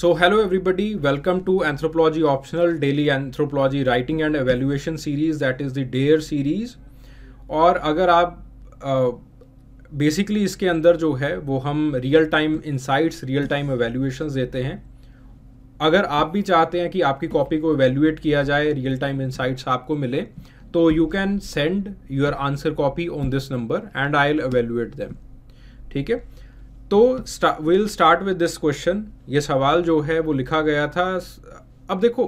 so hello everybody welcome to anthropology optional daily anthropology writing and evaluation series that is the dare series और अगर आप basically uh, इसके अंदर जो है वो हम real time insights real time evaluation देते हैं अगर आप भी चाहते हैं कि आपकी कॉपी को एवेल्यूएट किया जाए रियल टाइम इंसाइट्स आपको मिले तो you can send your answer copy on this number and I'll evaluate them ठीक है तो will start with this question ये सवाल जो है वो लिखा गया था अब देखो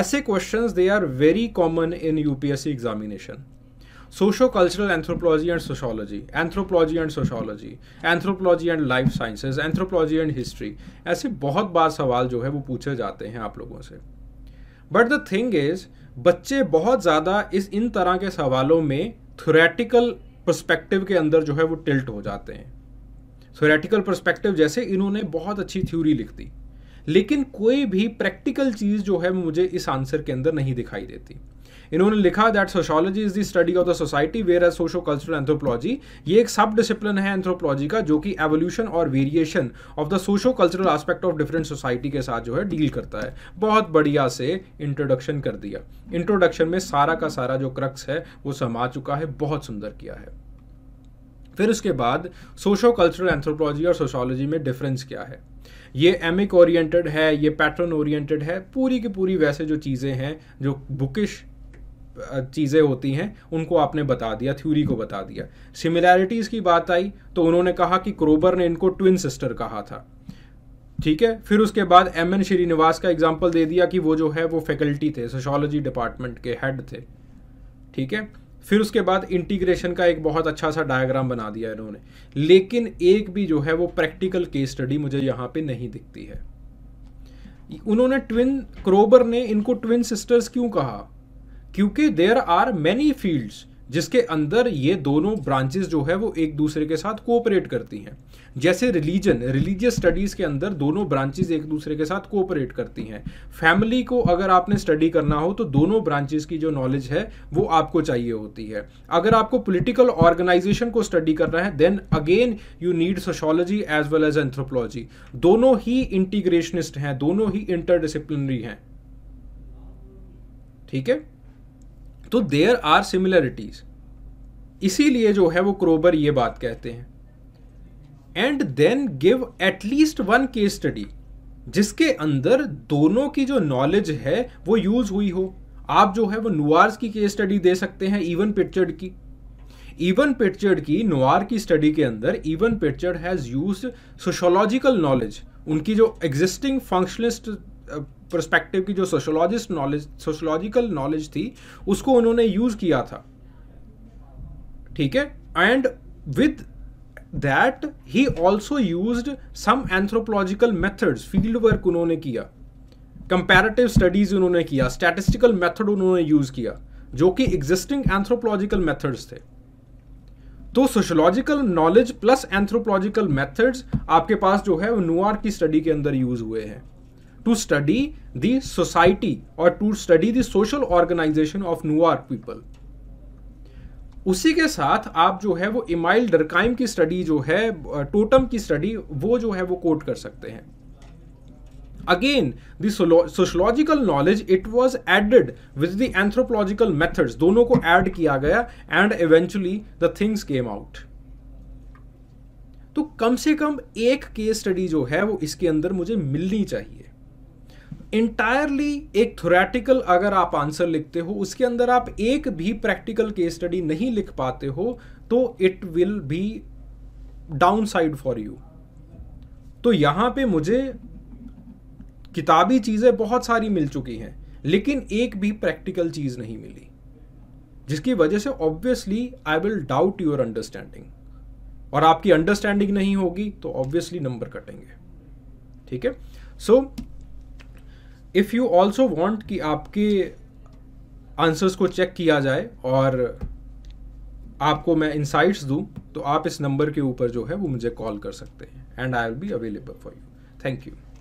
ऐसे question they are very common in UPSC examination socio cultural anthropology and sociology anthropology and sociology anthropology and life sciences anthropology and history ऐसे बहुत बार सवाल जो है वो पूछे जाते हैं आप लोगों से बट द थिंग इज बच्चे बहुत ज़्यादा इस इन तरह के सवालों में थोरेटिकल परस्पेक्टिव के अंदर जो है वो टिल्ट हो जाते हैं थोरेटिकल परस्पेक्टिव जैसे इन्होंने बहुत अच्छी थ्योरी लिख दी लेकिन कोई भी प्रैक्टिकल चीज़ जो है मुझे इस आंसर के अंदर नहीं दिखाई देती इन्होंने लिखा that sociology is the study of the society whereas socio cultural anthropology ये एक सब डिसिप्लिन है एंथ्रोपोलॉजी का जो कि एवोल्यूशन और variation of the socio cultural aspect of different society के साथ जो है डील करता है बहुत बढ़िया से इंट्रोडक्शन कर दिया इंट्रोडक्शन में सारा का सारा जो क्रक्स है वो समा चुका है बहुत सुंदर किया है फिर उसके बाद सोशो कल्चरल एंथ्रोपोलॉजी और सोशोलॉजी में डिफरेंस क्या है ये एमिक ओरिएंटेड है ये पैटर्न ओरिएंटेड है पूरी की पूरी वैसे जो चीज़ें हैं जो बुकिश चीज़ें होती हैं उनको आपने बता दिया थ्योरी को बता दिया सिमिलैरिटीज़ की बात आई तो उन्होंने कहा कि क्रोबर ने इनको ट्विन सिस्टर कहा था ठीक है फिर उसके बाद एम एन श्रीनिवास का एग्जाम्पल दे दिया कि वो जो है वो फैकल्टी थे सोशोलॉजी डिपार्टमेंट के हेड थे ठीक है फिर उसके बाद इंटीग्रेशन का एक बहुत अच्छा सा डायग्राम बना दिया इन्होंने लेकिन एक भी जो है वो प्रैक्टिकल केस स्टडी मुझे यहाँ पे नहीं दिखती है उन्होंने ट्विन क्रोबर ने इनको ट्विन सिस्टर्स क्यों कहा क्योंकि देयर आर मैनी फील्ड्स जिसके अंदर ये दोनों ब्रांचेस जो है वो एक दूसरे के साथ कोऑपरेट करती हैं जैसे रिलीजन रिलीजियस स्टडीज़ के अंदर दोनों ब्रांचेस एक दूसरे के साथ कोऑपरेट करती हैं फैमिली को अगर आपने स्टडी करना हो तो दोनों ब्रांचेस की जो नॉलेज है वो आपको चाहिए होती है अगर आपको पोलिटिकल ऑर्गेनाइजेशन को स्टडी करना है then again you need sociology as well as anthropology दोनों ही इंटीग्रेशनिस्ट हैं दोनों ही इंटरडिसिप्लिनरी हैं ठीक है तो देयर आर सिमिलरिटीज इसीलिए जो है वो क्रोबर ये बात कहते हैं and then give at least one case study जिसके अंदर दोनों की जो नॉलेज है वो यूज हुई हो आप जो है वो नुआर्स की केस स्टडी दे सकते हैं इवन पिक्चर्ड की इवन पिक्चर्ड की नुआर की स्टडी के अंदर Evans Pritchard has use sociological knowledge उनकी जो एग्जिस्टिंग फंक्शनलिस्ट परस्पेक्टिव की जो सोशोलॉजिस्ट नॉलेज सोशोलॉजिकल नॉलेज थी उसको उन्होंने यूज़ किया था ठीक है and with that he also use some anthropological methods field work उन्होंने किया कंपेरेटिव स्टडीज उन्होंने किया स्टैटिस्टिकल मेथड उन्होंने यूज किया जो कि एग्जिस्टिंग एंथ्रोपोलॉजिकल मेथड्स थे तो sociological knowledge plus anthropological methods आपके पास जो है वो नुआर की स्टडी के अंदर यूज हुए हैं टू स्टडी द सोसाइटी और to study the social organisation of new Nuer people उसी के साथ आप जो है वो इमाइल डरकाइम की स्टडी जो है टोटम की स्टडी वो जो है वो कोट कर सकते हैं again sociological knowledge it was added with the anthropological methods दोनों को एड किया गया and eventually the things came out तो कम से कम एक केस स्टडी जो है वो इसके अंदर मुझे मिलनी चाहिए इंटायरली एक थोरेटिकल अगर आप आंसर लिखते हो उसके अंदर आप एक भी प्रैक्टिकल केस स्टडी नहीं लिख पाते हो तो it will be downside for you तो यहां पे मुझे किताबी चीज़ें बहुत सारी मिल चुकी हैं लेकिन एक भी प्रैक्टिकल चीज़ नहीं मिली जिसकी वजह से obviously I will doubt your understanding और आपकी अंडरस्टैंडिंग नहीं होगी तो ऑब्वियसली नंबर कटेंगे ठीक है so if you also want कि आपके आंसर्स को चेक किया जाए और आपको मैं इंसाइट्स दूँ तो आप इस नंबर के ऊपर जो है वो मुझे कॉल कर सकते हैं and I will be available for you thank you